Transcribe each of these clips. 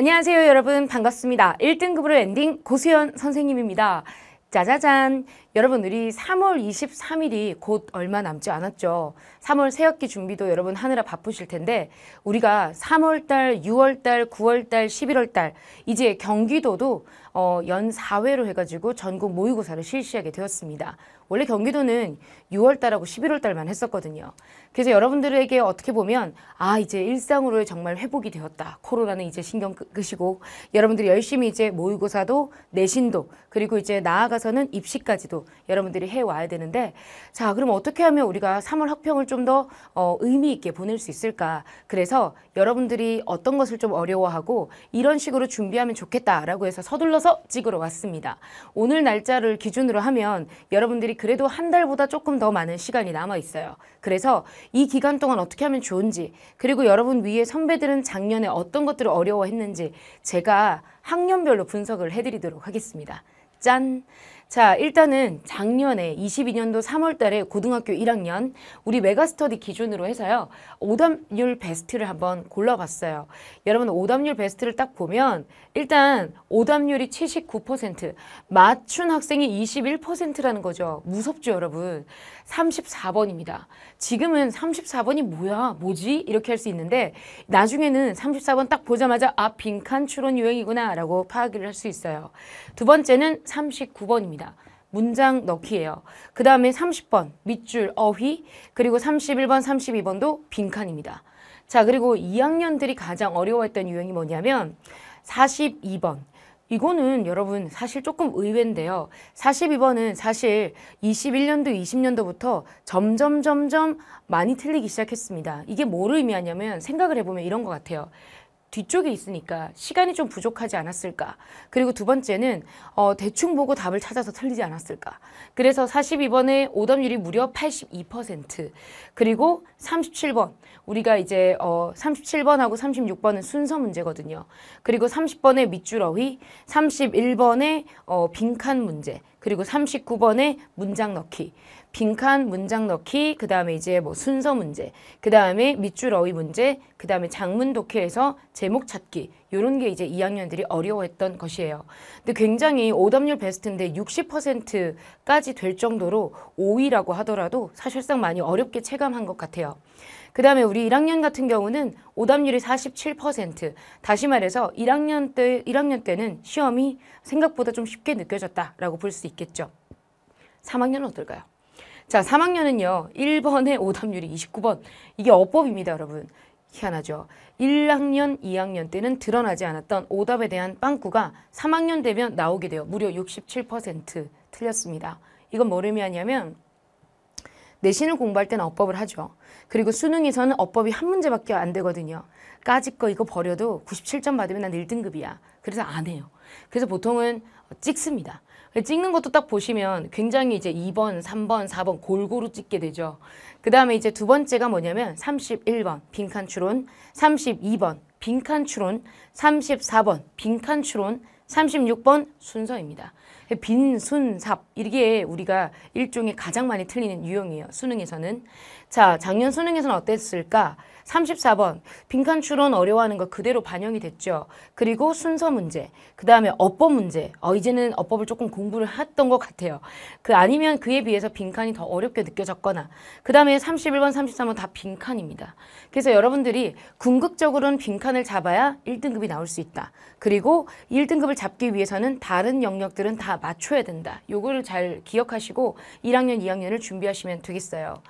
안녕하세요 여러분 반갑습니다. 1등 급으로 엔딩 고수연 선생님입니다. 짜자잔 여러분 우리 3월 23일이 곧 얼마 남지 않았죠. 3월 새학기 준비도 여러분 하느라 바쁘실 텐데 우리가 3월달, 6월달, 9월달, 11월달 이제 경기도도 어, 연 4회로 해가지고 전국 모의고사를 실시하게 되었습니다. 원래 경기도는 6월달하고 11월달만 했었거든요. 그래서 여러분들에게 어떻게 보면 아 이제 일상으로 정말 회복이 되었다. 코로나는 이제 신경 끄시고 여러분들이 열심히 이제 모의고사도 내신도 그리고 이제 나아가서는 입시까지도 여러분들이 해와야 되는데 자 그럼 어떻게 하면 우리가 3월 학평을 좀 더 어, 의미 있게 보낼 수 있을까. 그래서 여러분들이 어떤 것을 좀 어려워하고 이런 식으로 준비하면 좋겠다라고 해서 서둘러 펼서 찍으러 왔습니다. 오늘 날짜를 기준으로 하면 여러분들이 그래도 한 달보다 조금 더 많은 시간이 남아 있어요. 그래서 이 기간 동안 어떻게 하면 좋은지 그리고 여러분 위에 선배들은 작년에 어떤 것들을 어려워했는지 제가 학년별로 분석을 해드리도록 하겠습니다. 짠! 자, 일단은 작년에 22년도 3월 달에 고등학교 1학년 우리 메가스터디 기준으로 해서요. 오답률 베스트를 한번 골라봤어요. 여러분 오답률 베스트를 딱 보면 일단 오답률이 79% 맞춘 학생이 21%라는 거죠. 무섭죠, 여러분. 34번입니다. 지금은 34번이 뭐야? 뭐지? 이렇게 할 수 있는데 나중에는 34번 딱 보자마자 아 빈칸 추론 유형이구나 라고 파악을 할 수 있어요. 두 번째는 39번입니다. 문장 넣기예요. 그 다음에 30번 밑줄 어휘 그리고 31번 32번도 빈칸입니다. 자 그리고 2학년들이 가장 어려워했던 유형이 뭐냐면 42번 이거는 여러분 사실 조금 의외인데요. 42번은 사실 21년도, 20년도부터 점점 점점 많이 틀리기 시작했습니다. 이게 뭘 의미하냐면 생각을 해보면 이런 것 같아요. 뒤쪽에 있으니까 시간이 좀 부족하지 않았을까. 그리고 두 번째는 어, 대충 보고 답을 찾아서 틀리지 않았을까. 그래서 42번의 오답률이 무려 82% 그리고 37번 우리가 이제 어 37번하고 36번은 순서 문제거든요. 그리고 30번의 밑줄어휘, 31번의 어 빈칸 문제, 그리고 39번의 문장 넣기, 빈칸 문장 넣기, 그 다음에 이제 뭐 순서 문제, 그 다음에 밑줄 어휘 문제, 그 다음에 장문 독해에서 제목 찾기 요런게 이제 2학년들이 어려워했던 것이에요. 근데 굉장히 오답률 베스트인데 60%까지 될 정도로 5위라고 하더라도 사실상 많이 어렵게 체감한 것 같아요. 그 다음에 우리 1학년 같은 경우는 오답률이 47%, 다시 말해서 1학년 때, 1학년 때는 시험이 생각보다 좀 쉽게 느껴졌다라고 볼 수 있겠죠. 3학년은 어떨까요? 자, 3학년은요. 1번의 오답률이 29번. 이게 어법입니다, 여러분. 희한하죠. 1학년, 2학년 때는 드러나지 않았던 오답에 대한 빵꾸가 3학년 되면 나오게 돼요. 무려 67% 틀렸습니다. 이건 뭘 뭐 의미하냐면 내신을 공부할 때는 어법을 하죠. 그리고 수능에서는 어법이 한 문제밖에 안 되거든요. 까짓 거 이거 버려도 97점 받으면 난 1등급이야. 그래서 안 해요. 그래서 보통은 어, 찍습니다. 찍는 것도 딱 보시면 굉장히 이제 2번, 3번, 4번 골고루 찍게 되죠. 그 다음에 이제 두 번째가 뭐냐면 31번 빈칸 추론, 32번 빈칸 추론, 34번 빈칸 추론, 36번 순서입니다. 빈, 순, 삽 이게 우리가 일종의 가장 많이 틀리는 유형이에요. 수능에서는. 자, 작년 수능에서는 어땠을까? 34번 빈칸 추론 어려워하는 거 그대로 반영이 됐죠. 그리고 순서 문제, 그 다음에 어법 문제. 어 이제는 어법을 조금 공부를 했던 것 같아요. 그 아니면 그에 비해서 빈칸이 더 어렵게 느껴졌거나 그 다음에 31번, 33번 다 빈칸입니다. 그래서 여러분들이 궁극적으로는 빈칸을 잡아야 1등급이 나올 수 있다. 그리고 1등급을 잡기 위해서는 다른 영역들은 다 맞춰야 된다. 요거를 잘 기억하시고 1학년, 2학년을 준비하시면 되겠어요.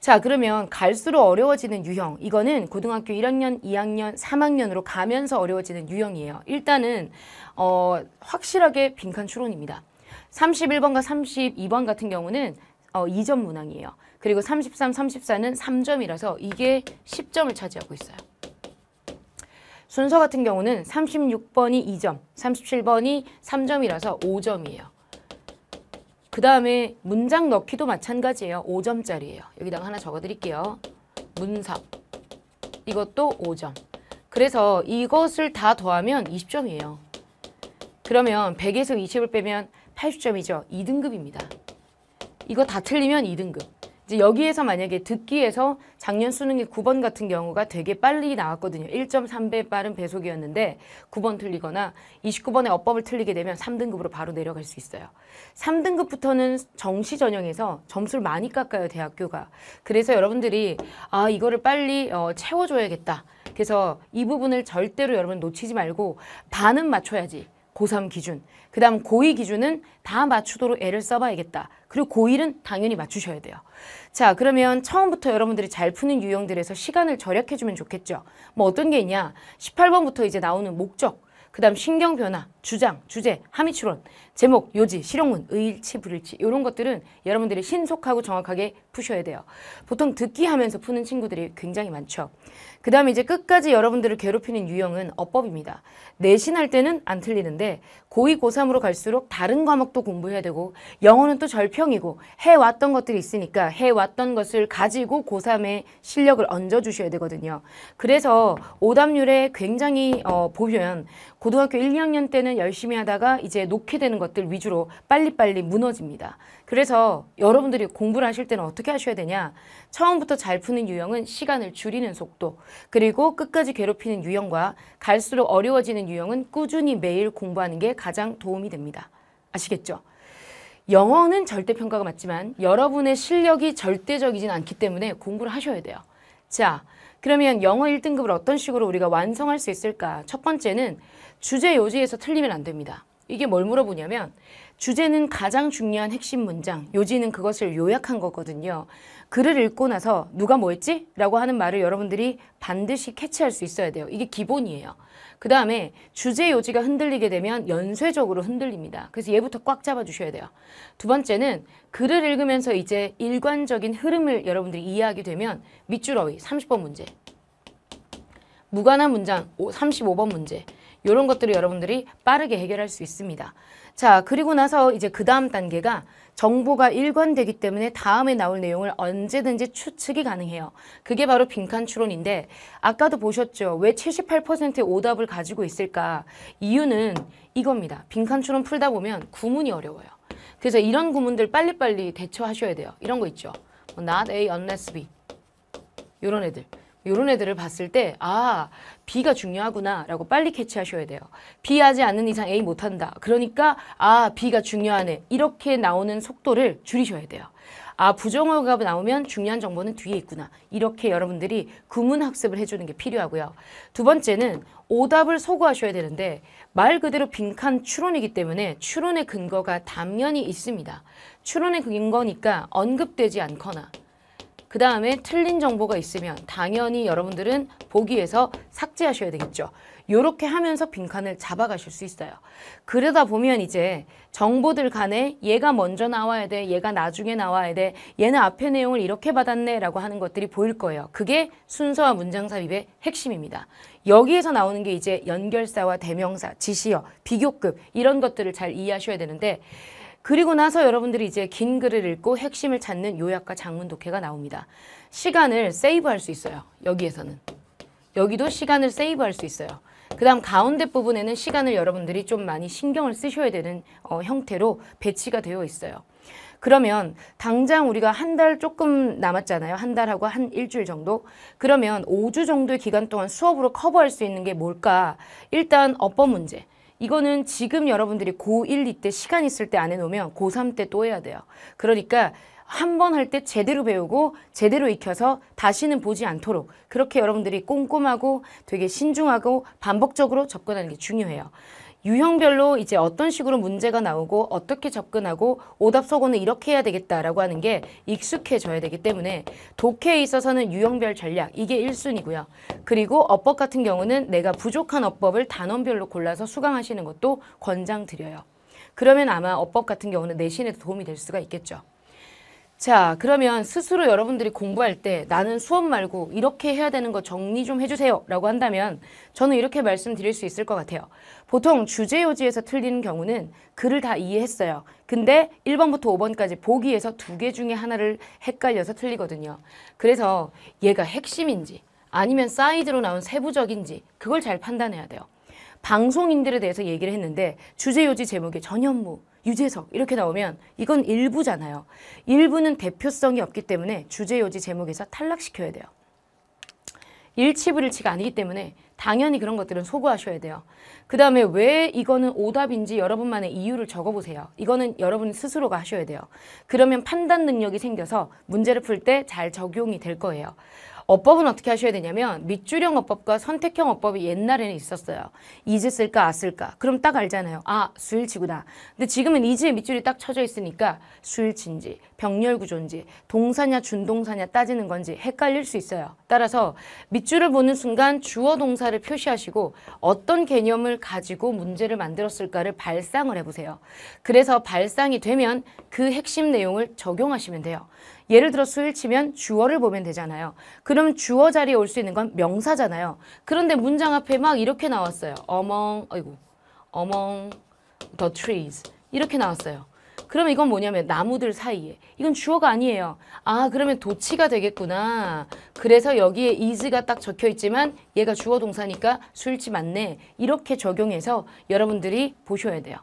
자 그러면 갈수록 어려워지는 유형 이거는 고등학교 1학년, 2학년, 3학년으로 가면서 어려워지는 유형이에요. 일단은 어, 확실하게 빈칸 추론입니다. 31번과 32번 같은 경우는 어, 2점 문항이에요. 그리고 33, 34는 3점이라서 이게 10점을 차지하고 있어요. 순서 같은 경우는 36번이 2점, 37번이 3점이라서 5점이에요. 그 다음에 문장 넣기도 마찬가지예요. 5점짜리예요. 여기다가 하나 적어드릴게요. 문서 이것도 5점. 그래서 이것을 다 더하면 20점이에요. 그러면 100에서 20을 빼면 80점이죠. 2등급입니다. 이거 다 틀리면 2등급. 이제 여기에서 만약에 듣기에서 작년 수능의 9번 같은 경우가 되게 빨리 나왔거든요. 1.3배 빠른 배속이었는데 9번 틀리거나 29번의 어법을 틀리게 되면 3등급으로 바로 내려갈 수 있어요. 3등급부터는 정시 전형에서 점수를 많이 깎아요, 대학교가. 그래서 여러분들이 아, 이거를 빨리 어, 채워줘야겠다. 그래서 이 부분을 절대로 여러분 놓치지 말고 반은 맞춰야지. 고3 기준, 그 다음 고2 기준은 다 맞추도록 애를 써봐야겠다. 그리고 고1은 당연히 맞추셔야 돼요. 자, 그러면 처음부터 여러분들이 잘 푸는 유형들에서 시간을 절약해주면 좋겠죠. 뭐 어떤 게 있냐. 18번부터 이제 나오는 목적, 그 다음 신경 변화, 주장, 주제, 함의추론, 제목, 요지, 실용문, 의일치, 불일치 이런 것들은 여러분들이 신속하고 정확하게 푸셔야 돼요. 보통 듣기 하면서 푸는 친구들이 굉장히 많죠. 그 다음에 이제 끝까지 여러분들을 괴롭히는 유형은 어법입니다. 내신할 때는 안 틀리는데 고2, 고3으로 갈수록 다른 과목도 공부해야 되고 영어는 또 절평이고 해왔던 것들이 있으니까 해왔던 것을 가지고 고3의 실력을 얹어주셔야 되거든요. 그래서 오답률에 굉장히 어, 보면 고등학교 1, 2학년 때는 처에는 열심히 하다가 이제 놓게 되는 것들 위주로 빨리빨리 무너집니다. 그래서 여러분들이 공부를 하실 때는 어떻게 하셔야 되냐? 처음부터 잘 푸는 유형은 시간을 줄이는 속도, 그리고 끝까지 괴롭히는 유형과 갈수록 어려워지는 유형은 꾸준히 매일 공부하는 게 가장 도움이 됩니다. 아시겠죠? 영어는 절대평가가 맞지만 여러분의 실력이 절대적이진 않기 때문에 공부를 하셔야 돼요. 자, 그러면 영어 1등급을 어떤 식으로 우리가 완성할 수 있을까? 첫 번째는 주제 요지에서 틀리면 안 됩니다. 이게 뭘 물어보냐면 주제는 가장 중요한 핵심 문장, 요지는 그것을 요약한 거거든요. 글을 읽고 나서 누가 뭐 했지? 라고 하는 말을 여러분들이 반드시 캐치할 수 있어야 돼요. 이게 기본이에요. 그 다음에 주제 요지가 흔들리게 되면 연쇄적으로 흔들립니다. 그래서 얘부터 꽉 잡아주셔야 돼요. 두 번째는 글을 읽으면서 이제 일관적인 흐름을 여러분들이 이해하게 되면 밑줄 어휘 30번 문제, 무관한 문장 35번 문제, 이런 것들을 여러분들이 빠르게 해결할 수 있습니다. 자 그리고 나서 이제 그 다음 단계가 정보가 일관되기 때문에 다음에 나올 내용을 언제든지 추측이 가능해요. 그게 바로 빈칸 추론인데 아까도 보셨죠. 왜 78%의 오답을 가지고 있을까? 이유는 이겁니다. 빈칸 추론 풀다 보면 구문이 어려워요. 그래서 이런 구문들 빨리빨리 대처하셔야 돼요. 이런 거 있죠. 뭐 not A unless B 이런 애들. 이런 애들을 봤을 때 아, B가 중요하구나 라고 빨리 캐치하셔야 돼요. B 하지 않는 이상 A 못한다. 그러니까 아, B가 중요하네. 이렇게 나오는 속도를 줄이셔야 돼요. 아, 부정어가 나오면 중요한 정보는 뒤에 있구나. 이렇게 여러분들이 구문 학습을 해주는 게 필요하고요. 두 번째는 오답을 소구하셔야 되는데 말 그대로 빈칸 추론이기 때문에 추론의 근거가 당연히 있습니다. 추론의 근거니까 언급되지 않거나 그 다음에 틀린 정보가 있으면 당연히 여러분들은 보기에서 삭제하셔야 되겠죠. 이렇게 하면서 빈칸을 잡아가실 수 있어요. 그러다 보면 이제 정보들 간에 얘가 먼저 나와야 돼, 얘가 나중에 나와야 돼, 얘는 앞에 내용을 이렇게 받았네 라고 하는 것들이 보일 거예요. 그게 순서와 문장 삽입의 핵심입니다. 여기에서 나오는 게 이제 연결사와 대명사, 지시어, 비교급 이런 것들을 잘 이해하셔야 되는데 그리고 나서 여러분들이 이제 긴 글을 읽고 핵심을 찾는 요약과 장문 독해가 나옵니다. 시간을 세이브할 수 있어요. 여기에서는. 여기도 시간을 세이브할 수 있어요. 그 다음 가운데 부분에는 시간을 여러분들이 좀 많이 신경을 쓰셔야 되는 어, 형태로 배치가 되어 있어요. 그러면 당장 우리가 한 달 조금 남았잖아요. 한 달하고 한 일주일 정도. 그러면 5주 정도의 기간 동안 수업으로 커버할 수 있는 게 뭘까? 일단 어법 문제. 이거는 지금 여러분들이 고1, 2 때 시간 있을 때 안 해놓으면 고3 때 또 해야 돼요. 그러니까 한 번 할 때 제대로 배우고 제대로 익혀서 다시는 보지 않도록 그렇게 여러분들이 꼼꼼하고 되게 신중하고 반복적으로 접근하는 게 중요해요. 유형별로 이제 어떤 식으로 문제가 나오고 어떻게 접근하고 오답 소고는 이렇게 해야 되겠다라고 하는 게 익숙해져야 되기 때문에 독해에 있어서는 유형별 전략 이게 1순위고요. 그리고 어법 같은 경우는 내가 부족한 어법을 단원별로 골라서 수강하시는 것도 권장드려요. 그러면 아마 어법 같은 경우는 내신에도 도움이 될 수가 있겠죠. 자 그러면 스스로 여러분들이 공부할 때 나는 수업 말고 이렇게 해야 되는 거 정리 좀 해주세요 라고 한다면 저는 이렇게 말씀드릴 수 있을 것 같아요 보통 주제요지에서 틀리는 경우는 글을 다 이해했어요 근데 1번부터 5번까지 보기에서 두 개 중에 하나를 헷갈려서 틀리거든요 그래서 얘가 핵심인지 아니면 사이드로 나온 세부적인지 그걸 잘 판단해야 돼요 방송인들에 대해서 얘기를 했는데 주제요지 제목에 전현무 유재석 이렇게 나오면 이건 일부잖아요. 일부는 대표성이 없기 때문에 주제요지 제목에서 탈락시켜야 돼요. 일치불일치가 아니기 때문에 당연히 그런 것들은 소구하셔야 돼요. 그 다음에 왜 이거는 오답인지 여러분만의 이유를 적어보세요. 이거는 여러분 스스로가 하셔야 돼요. 그러면 판단 능력이 생겨서 문제를 풀 때 잘 적용이 될 거예요. 어법은 어떻게 하셔야 되냐면 밑줄형 어법과 선택형 어법이 옛날에는 있었어요. 이즈 쓸까 아 쓸까. 그럼 딱 알잖아요. 아 수일치구나. 근데 지금은 이즈의 밑줄이 딱 쳐져 있으니까 수일치인지 병렬구조인지 동사냐 준동사냐 따지는 건지 헷갈릴 수 있어요. 따라서 밑줄을 보는 순간 주어 동사를 표시하시고 어떤 개념을 가지고 문제를 만들었을까를 발상을 해보세요. 그래서 발상이 되면 그 핵심 내용을 적용하시면 돼요. 예를 들어 수일 치면 주어를 보면 되잖아요. 그럼 주어 자리에 올 수 있는 건 명사잖아요. 그런데 문장 앞에 막 이렇게 나왔어요. among, 아이고, among the trees 이렇게 나왔어요. 그러면 이건 뭐냐면 나무들 사이에 이건 주어가 아니에요 아 그러면 도치가 되겠구나 그래서 여기에 이즈가 딱 적혀 있지만 얘가 주어 동사니까 수일치 맞네 이렇게 적용해서 여러분들이 보셔야 돼요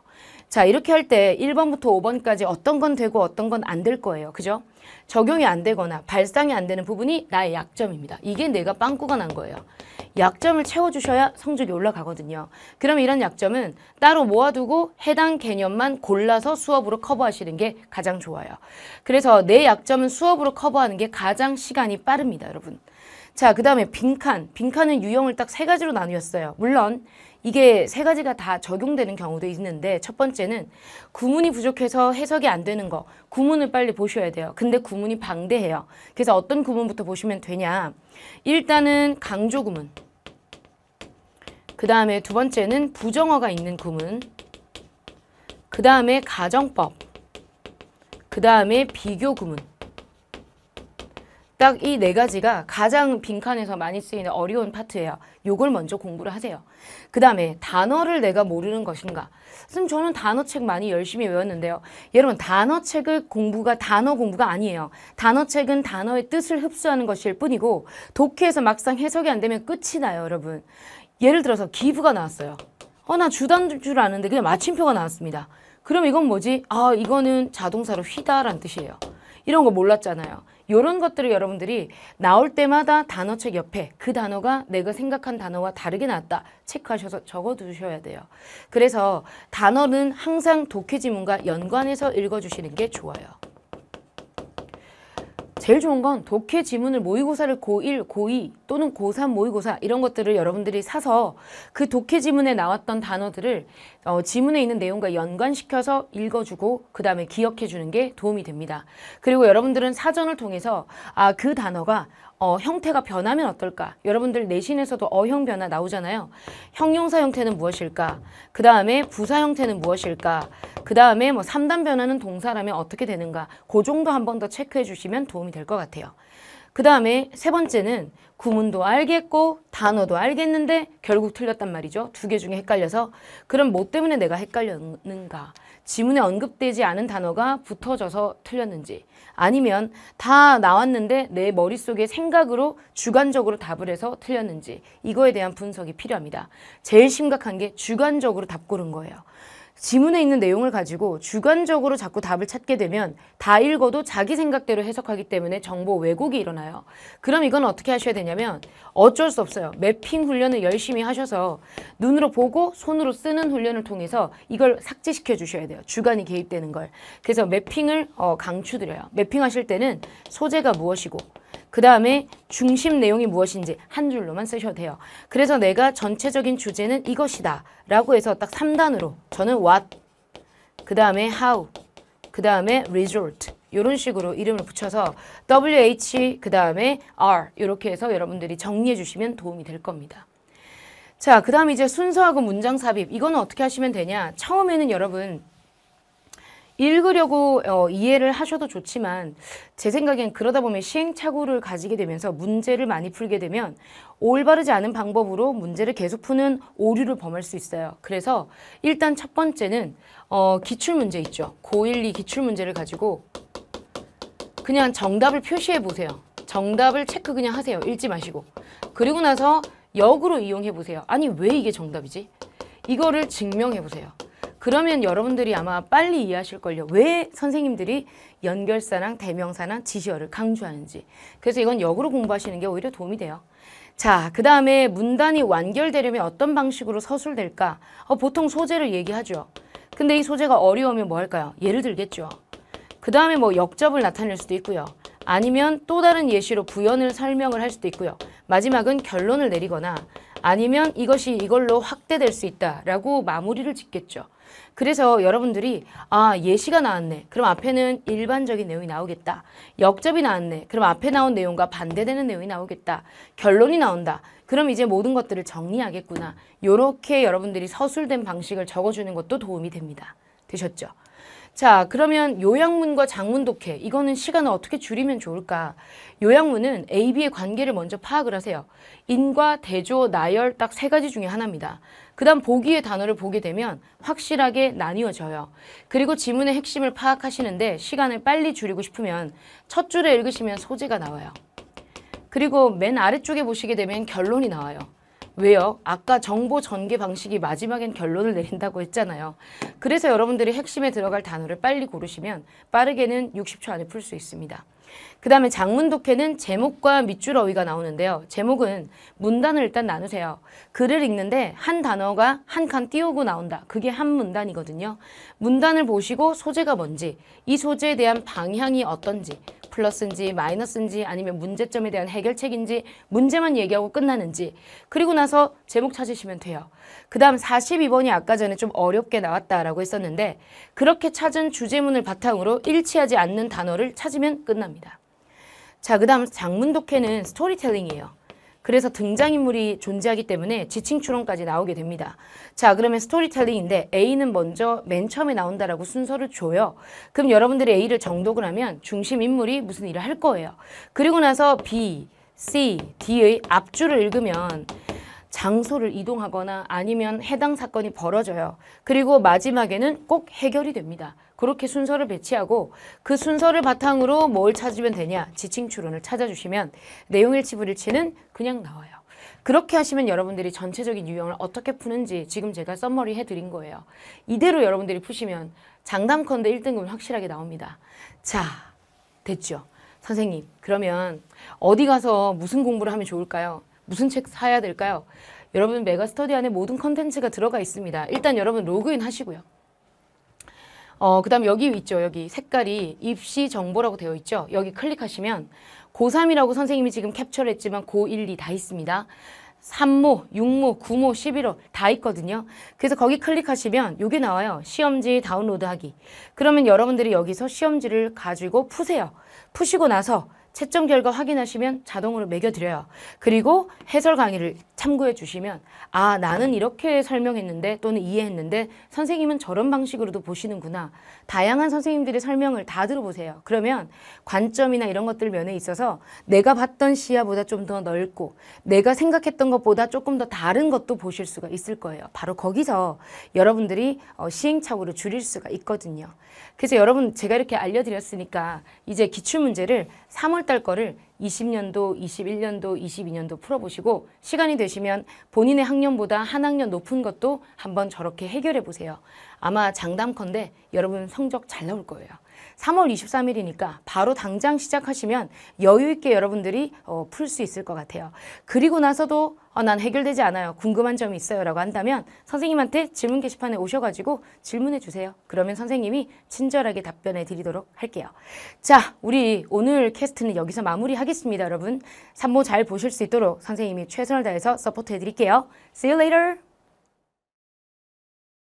자 이렇게 할 때 1번부터 5번까지 어떤 건 되고 어떤 건 안 될 거예요 그죠 적용이 안 되거나 발상이 안 되는 부분이 나의 약점입니다. 이게 내가 빵꾸가 난 거예요. 약점을 채워주셔야 성적이 올라가거든요. 그럼 이런 약점은 따로 모아두고 해당 개념만 골라서 수업으로 커버하시는 게 가장 좋아요. 그래서 내 약점은 수업으로 커버하는 게 가장 시간이 빠릅니다, 여러분. 자, 그 다음에 빈칸. 빈칸은 유형을 딱 세 가지로 나누었어요. 물론 이게 세 가지가 다 적용되는 경우도 있는데 첫 번째는 구문이 부족해서 해석이 안 되는 거 구문을 빨리 보셔야 돼요. 근데 구문이 방대해요. 그래서 어떤 구문부터 보시면 되냐 일단은 강조 구문 그 다음에 두 번째는 부정어가 있는 구문 그 다음에 가정법 그 다음에 비교 구문 딱이네 가지가 가장 빈칸에서 많이 쓰이는 어려운 파트예요. 요걸 먼저 공부를 하세요. 그 다음에 단어를 내가 모르는 것인가. 선생님 저는 단어책 많이 열심히 외웠는데요. 여러분 단어책을 공부가 단어 공부가 아니에요. 단어책은 단어의 뜻을 흡수하는 것일 뿐이고 독해에서 막상 해석이 안 되면 끝이 나요 여러분. 예를 들어서 기부가 나왔어요. 어나 주단 줄 아는데 그냥 마침표가 나왔습니다. 그럼 이건 뭐지? 아 이거는 자동사로 휘다란 뜻이에요. 이런 거 몰랐잖아요. 이런 것들을 여러분들이 나올 때마다 단어책 옆에 그 단어가 내가 생각한 단어와 다르게 나왔다 체크하셔서 적어두셔야 돼요. 그래서 단어는 항상 독해지문과 연관해서 읽어주시는 게 좋아요. 제일 좋은 건 독해 지문을 모의고사를 고1, 고2 또는 고3 모의고사 이런 것들을 여러분들이 사서 그 독해 지문에 나왔던 단어들을 어, 지문에 있는 내용과 연관시켜서 읽어주고 그 다음에 기억해주는 게 도움이 됩니다. 그리고 여러분들은 사전을 통해서 아 그 단어가 어, 형태가 변하면 어떨까? 여러분들 내신에서도 어형 변화 나오잖아요. 형용사 형태는 무엇일까? 그 다음에 부사 형태는 무엇일까? 그 다음에 뭐 3단 변화는 동사라면 어떻게 되는가? 그 정도 한 번 더 체크해 주시면 도움이 될 것 같아요. 그 다음에 세 번째는 구문도 알겠고 단어도 알겠는데 결국 틀렸단 말이죠. 두 개 중에 헷갈려서 그럼 뭐 때문에 내가 헷갈렸는가 지문에 언급되지 않은 단어가 붙어져서 틀렸는지 아니면 다 나왔는데 내 머릿속에 생각으로 주관적으로 답을 해서 틀렸는지 이거에 대한 분석이 필요합니다. 제일 심각한 게 주관적으로 답 고른 거예요. 지문에 있는 내용을 가지고 주관적으로 자꾸 답을 찾게 되면 다 읽어도 자기 생각대로 해석하기 때문에 정보 왜곡이 일어나요. 그럼 이건 어떻게 하셔야 되냐면 어쩔 수 없어요. 매핑 훈련을 열심히 하셔서 눈으로 보고 손으로 쓰는 훈련을 통해서 이걸 삭제시켜 주셔야 돼요. 주관이 개입되는 걸. 그래서 매핑을 어, 강추드려요. 매핑하실 때는 소재가 무엇이고 그 다음에 중심 내용이 무엇인지 한 줄로만 쓰셔도 돼요. 그래서 내가 전체적인 주제는 이것이다 라고 해서 딱 3단으로 저는 what, 그 다음에 how, 그 다음에 result 이런 식으로 이름을 붙여서 WH 그 다음에 R 이렇게 해서 여러분들이 정리해 주시면 도움이 될 겁니다. 자, 그 다음 이제 순서하고 문장 삽입 이거는 어떻게 하시면 되냐 처음에는 여러분 읽으려고 어, 이해를 하셔도 좋지만 제 생각엔 그러다 보면 시행착오를 가지게 되면서 문제를 많이 풀게 되면 올바르지 않은 방법으로 문제를 계속 푸는 오류를 범할 수 있어요. 그래서 일단 첫 번째는 어, 기출문제 있죠. 고일리 기출문제를 가지고 그냥 정답을 표시해 보세요. 정답을 체크 그냥 하세요. 읽지 마시고. 그리고 나서 역으로 이용해 보세요. 아니 왜 이게 정답이지? 이거를 증명해 보세요. 그러면 여러분들이 아마 빨리 이해하실걸요. 왜 선생님들이 연결사랑 대명사랑 지시어를 강조하는지. 그래서 이건 역으로 공부하시는 게 오히려 도움이 돼요. 자, 그 다음에 문단이 완결되려면 어떤 방식으로 서술될까? 어, 보통 소재를 얘기하죠. 근데 이 소재가 어려우면 뭐 할까요? 예를 들겠죠. 그 다음에 뭐 역접을 나타낼 수도 있고요. 아니면 또 다른 예시로 부연을 설명을 할 수도 있고요. 마지막은 결론을 내리거나 아니면 이것이 이걸로 확대될 수 있다라고 마무리를 짓겠죠. 그래서 여러분들이 아 예시가 나왔네. 그럼 앞에는 일반적인 내용이 나오겠다. 역접이 나왔네. 그럼 앞에 나온 내용과 반대되는 내용이 나오겠다. 결론이 나온다. 그럼 이제 모든 것들을 정리하겠구나. 이렇게 여러분들이 서술된 방식을 적어주는 것도 도움이 됩니다. 되셨죠? 자 그러면 요양문과 장문독해 이거는 시간을 어떻게 줄이면 좋을까 요양문은 A, B의 관계를 먼저 파악을 하세요 인과, 대조, 나열 딱 세 가지 중에 하나입니다 그 다음 보기의 단어를 보게 되면 확실하게 나뉘어져요 그리고 지문의 핵심을 파악하시는데 시간을 빨리 줄이고 싶으면 첫 줄에 읽으시면 소재가 나와요 그리고 맨 아래쪽에 보시게 되면 결론이 나와요 왜요? 아까 정보 전개 방식이 마지막엔 결론을 내린다고 했잖아요. 그래서 여러분들이 핵심에 들어갈 단어를 빨리 고르시면 빠르게는 60초 안에 풀 수 있습니다. 그 다음에 장문 독해는 제목과 밑줄 어휘가 나오는데요. 제목은 문단을 일단 나누세요. 글을 읽는데 한 단어가 한 칸 띄우고 나온다. 그게 한 문단이거든요. 문단을 보시고 소재가 뭔지, 이 소재에 대한 방향이 어떤지, 플러스인지 마이너스인지 아니면 문제점에 대한 해결책인지 문제만 얘기하고 끝나는지 그리고 나서 제목 찾으시면 돼요. 그 다음 42번이 아까 전에 좀 어렵게 나왔다라고 했었는데 그렇게 찾은 주제문을 바탕으로 일치하지 않는 단어를 찾으면 끝납니다. 자, 그 다음 장문 독해는 스토리텔링이에요. 그래서 등장인물이 존재하기 때문에 지칭 추론까지 나오게 됩니다. 자 그러면 스토리텔링인데 A는 먼저 맨 처음에 나온다라고 순서를 줘요. 그럼 여러분들이 A를 정독을 하면 중심 인물이 무슨 일을 할 거예요. 그리고 나서 B, C, D의 앞줄을 읽으면 장소를 이동하거나 아니면 해당 사건이 벌어져요. 그리고 마지막에는 꼭 해결이 됩니다. 그렇게 순서를 배치하고 그 순서를 바탕으로 뭘 찾으면 되냐 지칭 추론을 찾아주시면 내용 일치 불일치는 그냥 나와요. 그렇게 하시면 여러분들이 전체적인 유형을 어떻게 푸는지 지금 제가 썸머리 해드린 거예요. 이대로 여러분들이 푸시면 장담컨대 1등급은 확실하게 나옵니다. 자, 됐죠? 선생님, 그러면 어디 가서 무슨 공부를 하면 좋을까요? 무슨 책 사야 될까요? 여러분 메가스터디 안에 모든 컨텐츠가 들어가 있습니다. 일단 여러분 로그인 하시고요. 어, 그 다음 여기 있죠. 여기 색깔이 입시 정보라고 되어 있죠. 여기 클릭하시면 고3이라고 선생님이 지금 캡처를 했지만 고1, 2다 있습니다. 3모, 6모, 9모, 11호 다 있거든요. 그래서 거기 클릭하시면 여기 나와요. 시험지 다운로드하기. 그러면 여러분들이 여기서 시험지를 가지고 푸세요. 푸시고 나서 채점 결과 확인하시면 자동으로 매겨드려요. 그리고 해설 강의를 참고해 주시면 아 나는 이렇게 설명했는데 또는 이해했는데 선생님은 저런 방식으로도 보시는구나. 다양한 선생님들의 설명을 다 들어보세요. 그러면 관점이나 이런 것들 면에 있어서 내가 봤던 시야보다 좀 더 넓고 내가 생각했던 것보다 조금 더 다른 것도 보실 수가 있을 거예요. 바로 거기서 여러분들이 어, 시행착오를 줄일 수가 있거든요. 그래서 여러분 제가 이렇게 알려드렸으니까 이제 기출문제를 3월달 거를 20년도, 21년도, 22년도 풀어보시고 시간이 되시면 본인의 학년보다 한 학년 높은 것도 한번 저렇게 해결해 보세요. 아마 장담컨대 여러분 성적 잘 나올 거예요. 3월 23일이니까 바로 당장 시작하시면 여유 있게 여러분들이 어, 풀수 있을 것 같아요. 그리고 나서도 어, 난 해결되지 않아요. 궁금한 점이 있어요. 라고 한다면 선생님한테 질문 게시판에 오셔가지고 질문해 주세요. 그러면 선생님이 친절하게 답변해 드리도록 할게요. 자, 우리 오늘 캐스트는 여기서 마무리하겠습니다. 여러분. 산모 잘 보실 수 있도록 선생님이 최선을 다해서 서포트해 드릴게요. See you later!